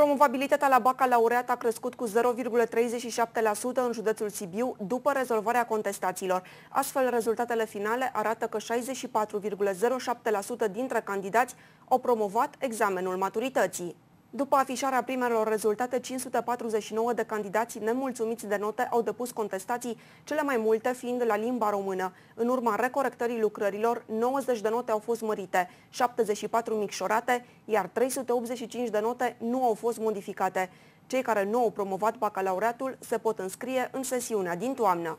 Promovabilitatea la bacalaureat a crescut cu 0,37% în județul Sibiu după rezolvarea contestațiilor. Astfel, rezultatele finale arată că 64,07% dintre candidați au promovat examenul maturității. După afișarea primelor rezultate, 549 de candidați nemulțumiți de note au depus contestații, cele mai multe fiind la limba română. În urma recorectării lucrărilor, 90 de note au fost mărite, 74 micșorate, iar 385 de note nu au fost modificate. Cei care nu au promovat bacalaureatul se pot înscrie în sesiunea din toamnă.